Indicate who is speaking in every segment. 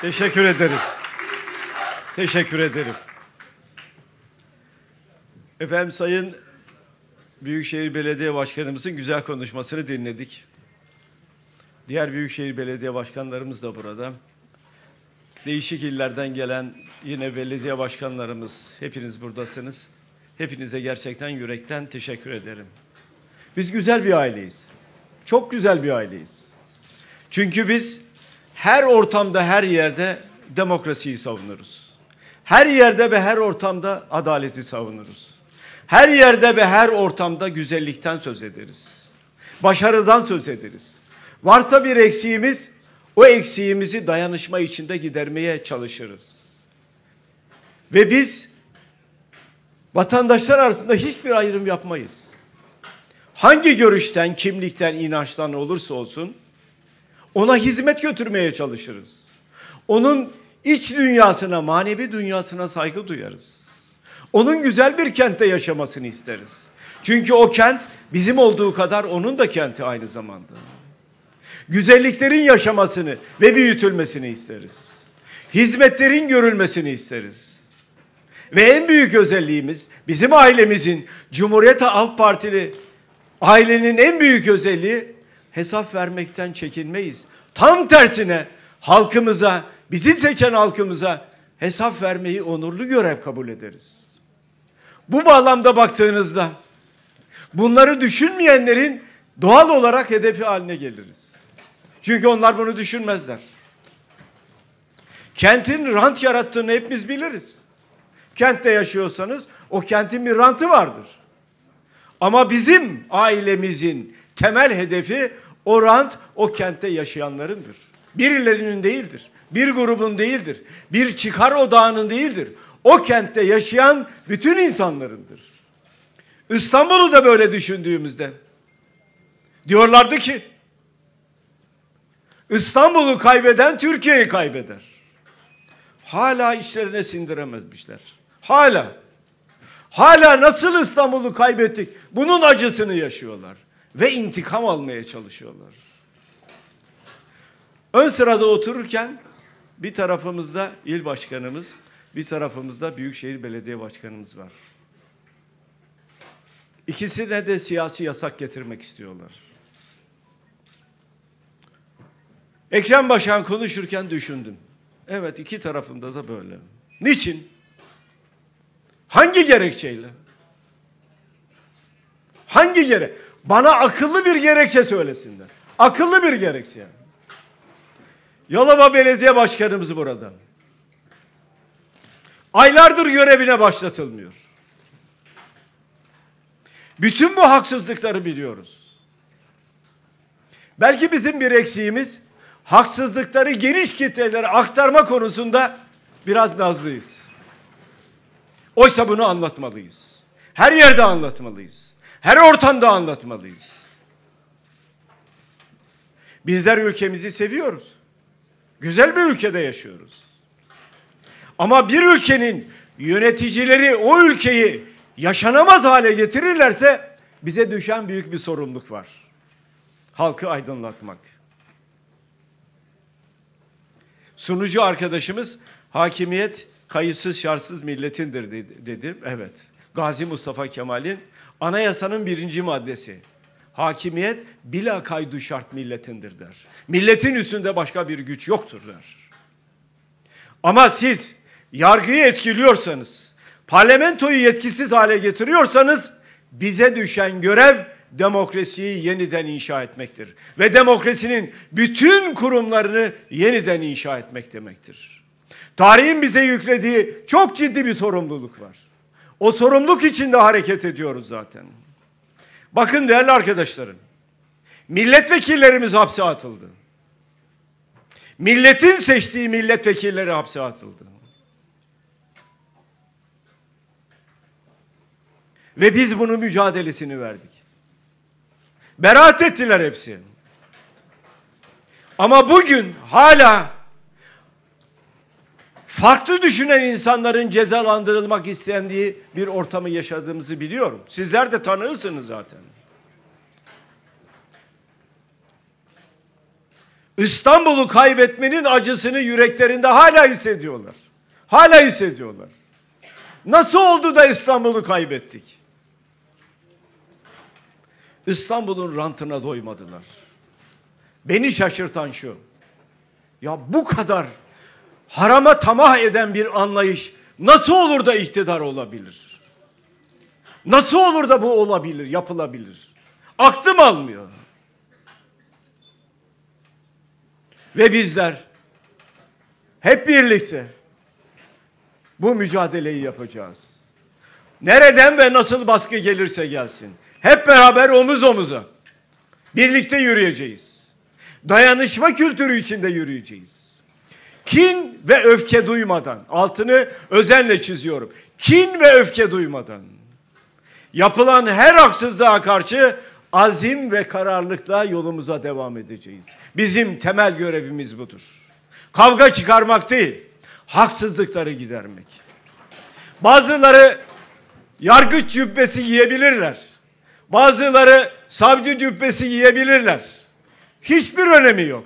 Speaker 1: Teşekkür ederim. Teşekkür ederim. Efendim Sayın Büyükşehir Belediye Başkanımızın güzel konuşmasını dinledik. Diğer Büyükşehir Belediye Başkanlarımız da burada. Değişik illerden gelen yine belediye başkanlarımız, hepiniz buradasınız. Hepinize gerçekten yürekten teşekkür ederim. Biz güzel bir aileyiz. Çok güzel bir aileyiz. Çünkü biz her ortamda her yerde demokrasiyi savunuruz. Her yerde ve her ortamda adaleti savunuruz. Her yerde ve her ortamda güzellikten söz ederiz. Başarıdan söz ederiz. Varsa bir eksiğimiz o eksiğimizi dayanışma içinde gidermeye çalışırız. Ve biz vatandaşlar arasında hiçbir ayrım yapmayız. Hangi görüşten, kimlikten, inançtan olursa olsun ona hizmet götürmeye çalışırız. Onun iç dünyasına, manevi dünyasına saygı duyarız. Onun güzel bir kentte yaşamasını isteriz. Çünkü o kent bizim olduğu kadar onun da kenti aynı zamanda. Güzelliklerin yaşamasını ve büyütülmesini isteriz. Hizmetlerin görülmesini isteriz. Ve en büyük özelliğimiz bizim ailemizin Cumhuriyet Halk Partili ailenin en büyük özelliği hesap vermekten çekinmeyiz. Tam tersine halkımıza, bizi seçen halkımıza hesap vermeyi onurlu görev kabul ederiz. Bu bağlamda baktığınızda bunları düşünmeyenlerin doğal olarak hedefi haline geliriz. Çünkü onlar bunu düşünmezler. Kentin rant yarattığını hepimiz biliriz. Kentte yaşıyorsanız o kentin bir rantı vardır. Ama bizim ailemizin, temel hedefi o rant o kentte yaşayanlarındır. Birilerinin değildir. Bir grubun değildir. Bir çıkar odağının değildir. O kentte yaşayan bütün insanlarındır. İstanbul'u da böyle düşündüğümüzde diyorlardı ki İstanbul'u kaybeden Türkiye'yi kaybeder. Hala işlerine sindiremezmişler. Hala. Hala nasıl İstanbul'u kaybettik? Bunun acısını yaşıyorlar ve intikam almaya çalışıyorlar. Ön sırada otururken bir tarafımızda il başkanımız, bir tarafımızda Büyükşehir Belediye Başkanımız var. İkisine de siyasi yasak getirmek istiyorlar. Ekrem Başkan konuşurken düşündüm. Evet iki tarafında da böyle. Niçin? Hangi gerekçeyle? Hangi gerekçeyle? Bana akıllı bir gerekçe söylesinler. Akıllı bir gerekçe. Yalova Belediye Başkanımız burada. Aylardır görevine başlatılmıyor. Bütün bu haksızlıkları biliyoruz. Belki bizim bir eksiğimiz haksızlıkları geniş kitlelere aktarma konusunda biraz nazlıyız. Oysa bunu anlatmalıyız. Her yerde anlatmalıyız. Her ortamda anlatmalıyız. Bizler ülkemizi seviyoruz. Güzel bir ülkede yaşıyoruz. Ama bir ülkenin yöneticileri o ülkeyi yaşanamaz hale getirirlerse bize düşen büyük bir sorumluluk var. Halkı aydınlatmak. Sunucu arkadaşımız hakimiyet kayıtsız şartsız milletindir dedi. Evet. Gazi Mustafa Kemal'in Anayasanın birinci maddesi. Hakimiyet bila kaydu şart milletindir der. Milletin üstünde başka bir güç yoktur der. Ama siz yargıyı etkiliyorsanız, parlamentoyu yetkisiz hale getiriyorsanız bize düşen görev demokrasiyi yeniden inşa etmektir. Ve demokrasinin bütün kurumlarını yeniden inşa etmek demektir. Tarihin bize yüklediği çok ciddi bir sorumluluk var. O sorumluluk içinde hareket ediyoruz zaten. Bakın değerli arkadaşlarım. Milletvekillerimiz hapse atıldı. Milletin seçtiği milletvekilleri hapse atıldı. Ve biz bunun mücadelesini verdik. Beraat ettiler hepsi. Ama bugün hala farklı düşünen insanların cezalandırılmak istendiği bir ortamı yaşadığımızı biliyorum. Sizler de tanığısınız zaten. İstanbul'u kaybetmenin acısını yüreklerinde hala hissediyorlar. Hala hissediyorlar. Nasıl oldu da İstanbul'u kaybettik? İstanbul'un rantına doymadılar. Beni şaşırtan şu. Ya bu kadar harama tamah eden bir anlayış nasıl olur da iktidar olabilir? Nasıl olur da bu olabilir, yapılabilir? Aklım almıyor. Ve bizler hep birlikte bu mücadeleyi yapacağız. Nereden ve nasıl baskı gelirse gelsin. Hep beraber omuz omuza. Birlikte yürüyeceğiz. Dayanışma kültürü içinde yürüyeceğiz. Kin ve öfke duymadan. Altını özenle çiziyorum. Kin ve öfke duymadan. Yapılan her haksızlığa karşı azim ve kararlılıkla yolumuza devam edeceğiz. Bizim temel görevimiz budur. Kavga çıkarmak değil, haksızlıkları gidermek. Bazıları yargıç cübbesi giyebilirler. Bazıları savcı cübbesi giyebilirler. Hiçbir önemi yok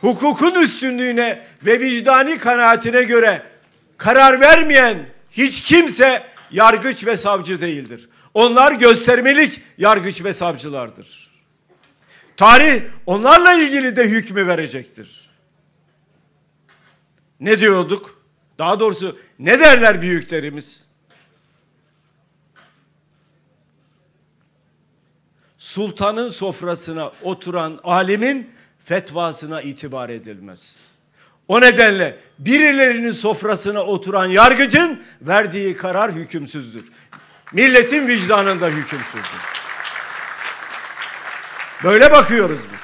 Speaker 1: hukukun üstünlüğüne ve vicdani kanaatine göre karar vermeyen hiç kimse yargıç ve savcı değildir. Onlar göstermelik yargıç ve savcılardır. Tarih onlarla ilgili de hükmü verecektir. Ne diyorduk? Daha doğrusu ne derler büyüklerimiz? Sultanın sofrasına oturan alimin fetvasına itibar edilmez. O nedenle birilerinin sofrasına oturan yargıcın verdiği karar hükümsüzdür. Milletin vicdanında hükümsüzdür. Böyle bakıyoruz biz.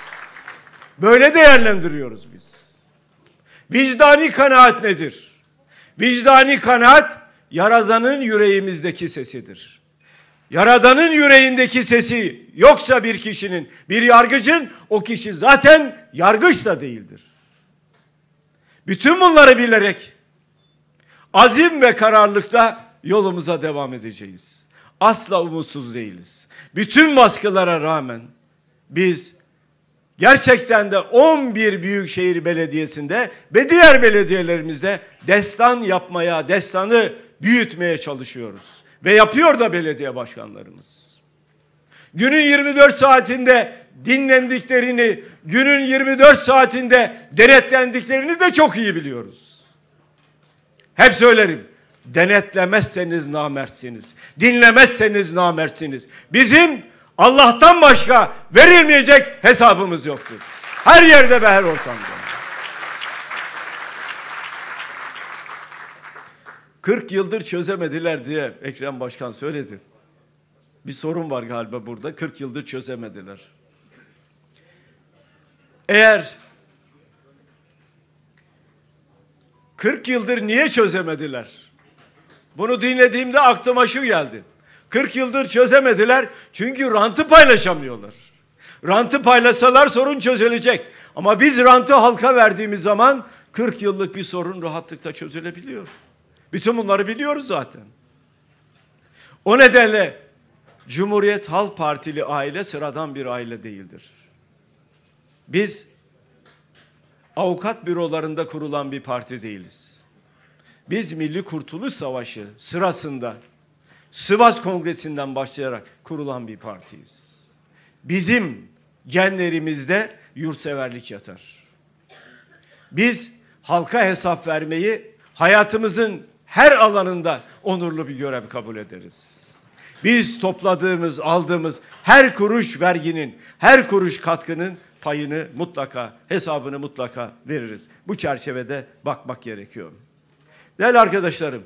Speaker 1: Böyle değerlendiriyoruz biz. Vicdani kanaat nedir? Vicdani kanaat yaradanın yüreğimizdeki sesidir. Yaradanın yüreğindeki sesi yoksa bir kişinin, bir yargıcın o kişi zaten yargıç da değildir. Bütün bunları bilerek azim ve kararlılıkla yolumuza devam edeceğiz. Asla umutsuz değiliz. Bütün baskılara rağmen biz gerçekten de 11 Büyükşehir Belediyesi'nde ve diğer belediyelerimizde destan yapmaya, destanı büyütmeye çalışıyoruz. Ve yapıyor da belediye başkanlarımız. Günün 24 saatinde dinlendiklerini, günün 24 saatinde denetlendiklerini de çok iyi biliyoruz. Hep söylerim. Denetlemezseniz namertsiniz. Dinlemezseniz namertsiniz. Bizim Allah'tan başka verilmeyecek hesabımız yoktur. Her yerde ve her ortamda. 40 yıldır çözemediler diye Ekrem Başkan söyledi. Bir sorun var galiba burada. 40 yıldır çözemediler. Eğer 40 yıldır niye çözemediler? Bunu dinlediğimde aklıma şu geldi. 40 yıldır çözemediler çünkü rantı paylaşamıyorlar. Rantı paylaşsalar sorun çözülecek. Ama biz rantı halka verdiğimiz zaman 40 yıllık bir sorun rahatlıkla çözülebiliyor. Bütün bunları biliyoruz zaten. O nedenle Cumhuriyet Halk Partili aile sıradan bir aile değildir. Biz avukat bürolarında kurulan bir parti değiliz. Biz Milli Kurtuluş Savaşı sırasında Sivas Kongresi'nden başlayarak kurulan bir partiyiz. Bizim genlerimizde yurtseverlik yatar. Biz halka hesap vermeyi hayatımızın her alanında onurlu bir görev kabul ederiz. Biz topladığımız, aldığımız her kuruş verginin, her kuruş katkının payını mutlaka, hesabını mutlaka veririz. Bu çerçevede bakmak gerekiyor. Değerli arkadaşlarım,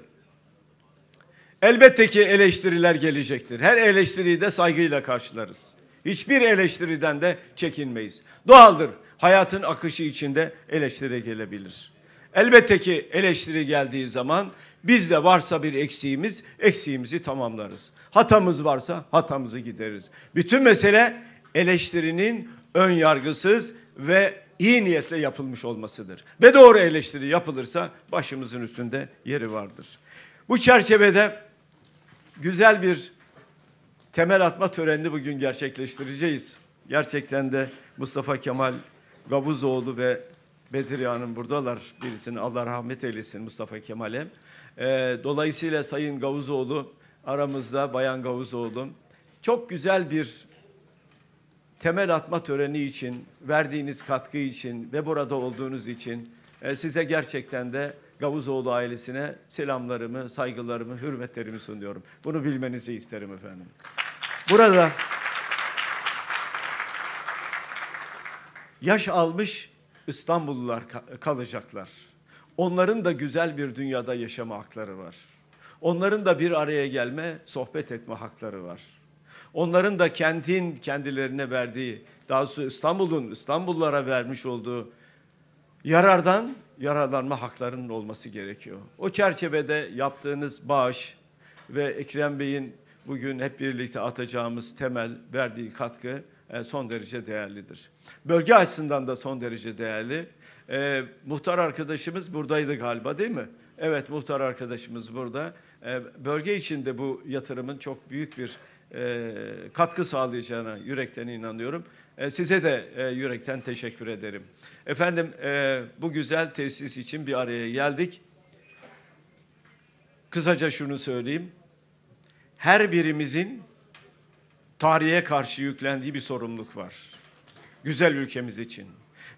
Speaker 1: elbette ki eleştiriler gelecektir. Her eleştiriyi de saygıyla karşılarız. Hiçbir eleştiriden de çekinmeyiz. Doğaldır. Hayatın akışı içinde eleştiri gelebilir. Elbette ki eleştiri geldiği zaman bizde varsa bir eksiğimiz, eksiğimizi tamamlarız. Hatamız varsa hatamızı gideriz. Bütün mesele eleştirinin ön yargısız ve iyi niyetle yapılmış olmasıdır. Ve doğru eleştiri yapılırsa başımızın üstünde yeri vardır. Bu çerçevede güzel bir temel atma töreni bugün gerçekleştireceğiz. Gerçekten de Mustafa Kemal Gavuzoğlu ve Bedriye Hanım buradalar. Birisini Allah rahmet eylesin Mustafa Kemal'e. Ee, dolayısıyla Sayın Gavuzoğlu aramızda Bayan Gavuzoğlu çok güzel bir temel atma töreni için, verdiğiniz katkı için ve burada olduğunuz için e, size gerçekten de Gavuzoğlu ailesine selamlarımı, saygılarımı, hürmetlerimi sunuyorum. Bunu bilmenizi isterim efendim. Burada yaş almış İstanbullular kalacaklar. Onların da güzel bir dünyada yaşama hakları var. Onların da bir araya gelme, sohbet etme hakları var. Onların da kentin kendilerine verdiği, daha doğrusu İstanbul'un İstanbullulara vermiş olduğu yarardan yararlanma haklarının olması gerekiyor. O çerçevede yaptığınız bağış ve Ekrem Bey'in bugün hep birlikte atacağımız temel verdiği katkı e, son derece değerlidir. Bölge açısından da son derece değerli. E, muhtar arkadaşımız buradaydı galiba değil mi? Evet muhtar arkadaşımız burada. E, bölge içinde bu yatırımın çok büyük bir e, katkı sağlayacağına yürekten inanıyorum. E, size de e, yürekten teşekkür ederim. Efendim e, bu güzel tesis için bir araya geldik. Kısaca şunu söyleyeyim. Her birimizin tarihe karşı yüklendiği bir sorumluluk var. Güzel ülkemiz için.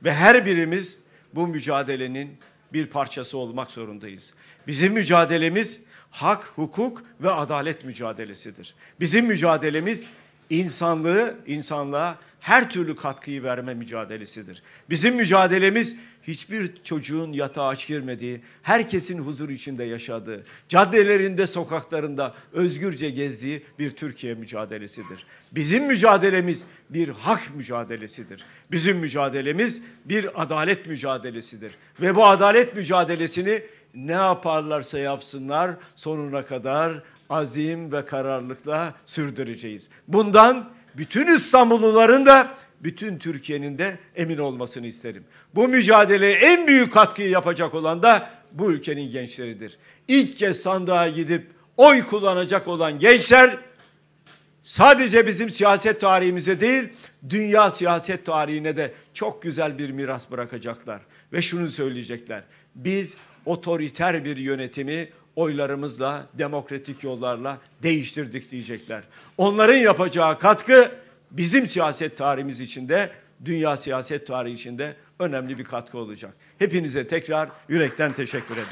Speaker 1: Ve her birimiz bu mücadelenin bir parçası olmak zorundayız. Bizim mücadelemiz hak, hukuk ve adalet mücadelesidir. Bizim mücadelemiz insanlığı, insanlığa her türlü katkıyı verme mücadelesidir. Bizim mücadelemiz hiçbir çocuğun yatağa aç girmediği, herkesin huzur içinde yaşadığı, caddelerinde, sokaklarında özgürce gezdiği bir Türkiye mücadelesidir. Bizim mücadelemiz bir hak mücadelesidir. Bizim mücadelemiz bir adalet mücadelesidir. Ve bu adalet mücadelesini ne yaparlarsa yapsınlar sonuna kadar azim ve kararlılıkla sürdüreceğiz. Bundan bütün İstanbulluların da bütün Türkiye'nin de emin olmasını isterim. Bu mücadeleye en büyük katkıyı yapacak olan da bu ülkenin gençleridir. İlk kez sandığa gidip oy kullanacak olan gençler sadece bizim siyaset tarihimize değil, dünya siyaset tarihine de çok güzel bir miras bırakacaklar. Ve şunu söyleyecekler. Biz otoriter bir yönetimi oylarımızla, demokratik yollarla değiştirdik diyecekler. Onların yapacağı katkı bizim siyaset tarihimiz içinde, dünya siyaset tarihi içinde önemli bir katkı olacak. Hepinize tekrar yürekten teşekkür ederim.